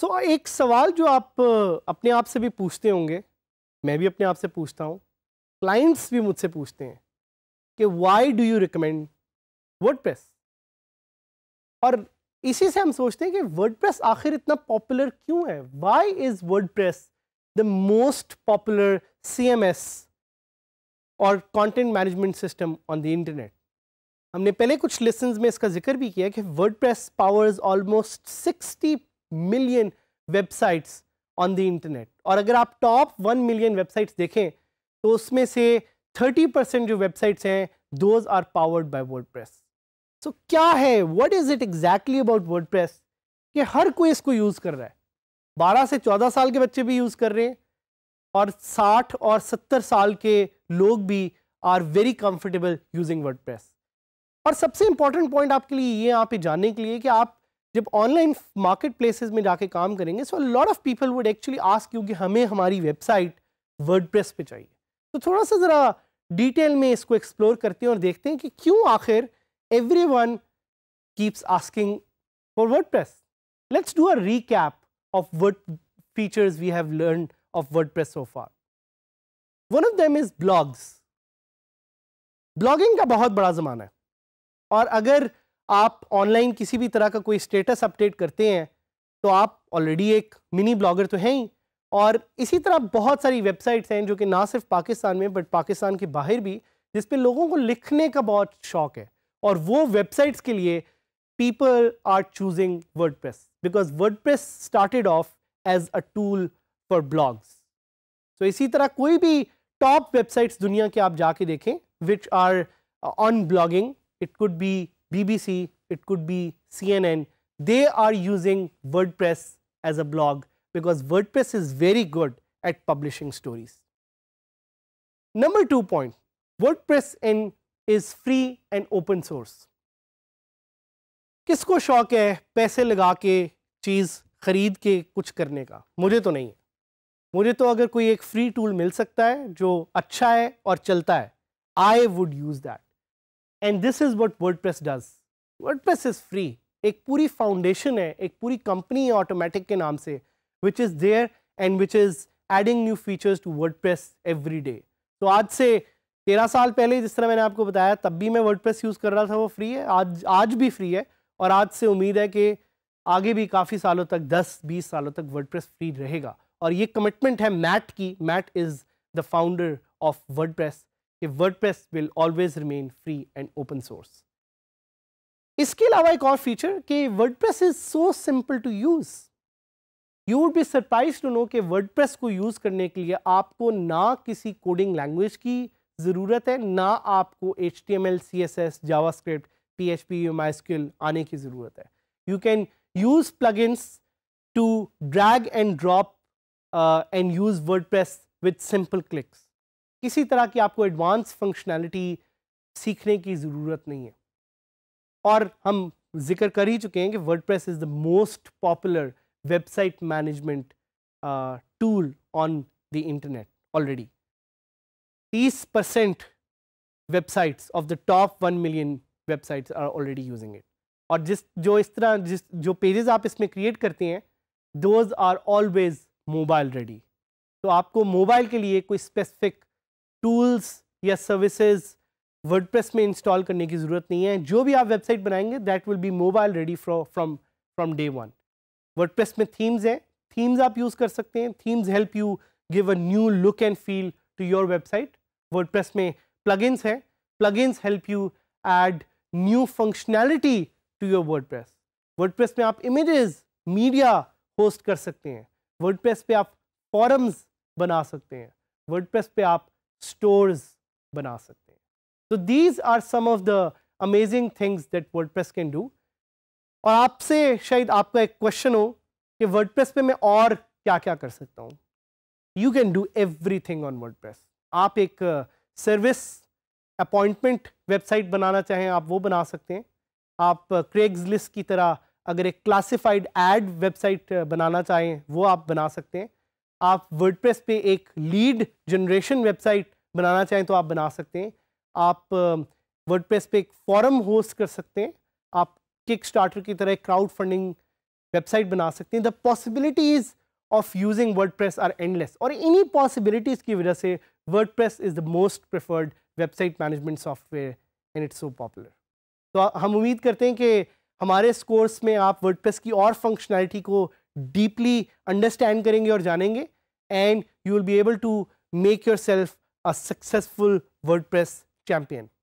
सो so, एक सवाल जो आप अपने आप से भी पूछते होंगे मैं भी अपने आप से पूछता हूँ क्लाइंट्स भी मुझसे पूछते हैं कि why do you recommend Word और इसी से हम सोचते हैं कि वर्ड आखिर इतना पॉपुलर क्यों है why is Word the most popular C M S और content management system on the internet हमने पहले कुछ लेसन में इसका जिक्र भी किया कि WordPress powers almost sixty million websites on the internet और अगर आप टॉप वन मिलियन वेबसाइट्स देखें तो उसमें से थर्टी परसेंट जो वेबसाइट्स हैं those are powered by WordPress so क्या है what is it exactly about WordPress कि हर कोई इसको यूज़ कर रहा है बारह से चौदह साल के बच्चे भी यूज़ कर रहे हैं और साठ और सत्तर साल के लोग भी are very comfortable using Word और सबसे इंपॉर्टेंट पॉइंट आपके लिए ये यहाँ पे जानने के लिए कि आप जब ऑनलाइन मार्केट प्लेसेज में जाके काम करेंगे so lot of people would actually ask you कि हमें हमारी वेबसाइट वर्डप्रेस पे चाहिए तो थोड़ा सा ज़रा डिटेल में इसको एक्सप्लोर करते हैं और देखते हैं कि क्यों आखिर everyone keeps asking for WordPress let's do a cap of Word features we have learn of WordPress so far one of them is blogs blogging का बहुत बड़ा ज़माना है और अगर आप ऑनलाइन किसी भी तरह का कोई स्टेटस अपडेट करते हैं तो आप ऑलरेडी एक मिनी ब्लॉगर तो हैं ही और इसी तरह बहुत सारी वेबसाइट्स हैं जो कि ना सिर्फ पाकिस्तान में बट पाकिस्तान के बाहर भी जिस पे लोगों को लिखने का बहुत शौक है और वो वेबसाइट्स के लिए people are choosing Word because Word started off as a tool for blogs so इसी तरह कोई भी टॉप वेबसाइट्स दुनिया के आप जाके देखें which are on blogging it could be B B C it and they are using are using WordPress as a because WordPress is very good at publishing stories. Number two point, WordPress in, is free and open source. किसको शौक है पैसे लगा के चीज़ ख़रीद के कुछ करने का मुझे तो नहीं है मुझे तो अगर कोई एक फ्री टूल मिल सकता है जो अच्छा है और चलता है I would use that and this is what WordPress does WordPress is free एक पूरी फाउंडेशन है एक पूरी कंपनी है ऑटोमेटिक के नाम से which is there and which is adding new features to WordPress every day. तो आज से तेरह साल पहले जिस तरह मैंने आपको बताया तब भी मैं वर्डप्रेस यूज़ कर रहा था वो फ्री है आज आज भी फ्री है और आज से उम्मीद है कि आगे भी काफ़ी सालों तक 10-20 सालों तक वर्डप्रेस फ्री रहेगा और ये कमिटमेंट है मैट की Matt is the founder of WordPress कि WordPress will always remain free and open source इसके अलावा एक और फीचर कि WordPress is so simple to use you would be surprise to know कि प्रेस को यूज़ करने के लिए आपको ना किसी कोडिंग लैंग्वेज की ज़रूरत है ना आपको H T M L C S S JavaScript P H P skill आने की ज़रूरत है you can use plug plugins to drag and drop and use WordPress with simple clicks किसी तरह की आपको एडवांस फंक्शनैलिटी सीखने की ज़रूरत नहीं है और हम जिक्र कर ही चुके हैं कि WordPress is the most popular website management uh, tool on the internet already. These percent websites of the top 1 million websites are already using it. और जिस जो इस तरह जिस जो पेजेस आप इसमें क्रिएट करते हैं those are always mobile ready तो आपको मोबाइल के लिए कोई स्पेसिफिक टूल्स या सर्विसेज वर्डप्रेस में इंस्टॉल करने की ज़रूरत नहीं है जो भी आप वेबसाइट बनाएंगे that will be mobile ready from from day one WordPress में थीम्स हैं थीम्स आप यूज़ कर सकते हैं themes help you give a new look and feel to your website WordPress में प्लगइन्स हैं plugins help you add new functionality to your WordPress WordPress में आप इमेजेस मीडिया होस्ट कर सकते हैं वर्डप्रेस पे आप फॉरम्स बना सकते हैं वर्डप्रेस पे आप स्टोर्स बना सकते हैं तो these are some of the amazing things that WordPress can do और आपसे शायद आपका एक क्वेश्चन हो कि प्रेस पे मैं और क्या क्या कर सकता हूँ you can do everything on press आप एक सर्विस अपॉइंटमेंट वेबसाइट बनाना चाहें आप वो बना सकते हैं आप क्रेग्स uh, लिस्ट की तरह अगर एक क्लासिफाइड एड वेबसाइट बनाना चाहें वो आप बना सकते हैं आप प्रेस पे एक लीड जनरेशन वेबसाइट बनाना चाहें तो आप बना सकते हैं आप प्रेस uh, पे एक फॉरम होस्ट कर सकते हैं आप किक स्टार्टर की तरह क्राउड फंडिंग वेबसाइट बना सकते हैं the possibilities of using WordPress are endless और इन्हीं पॉसिबिलिटीज़ की वजह से WordPress is the most preferred website management software and it's so popular तो हम उम्मीद करते हैं कि हमारे इस कोर्स में आप वर्ड प्रेस की और फंक्शनैलिटी को डीपली अंडरस्टैंड करेंगे और जानेंगे and you will be able to make yourself a successful WordPress champion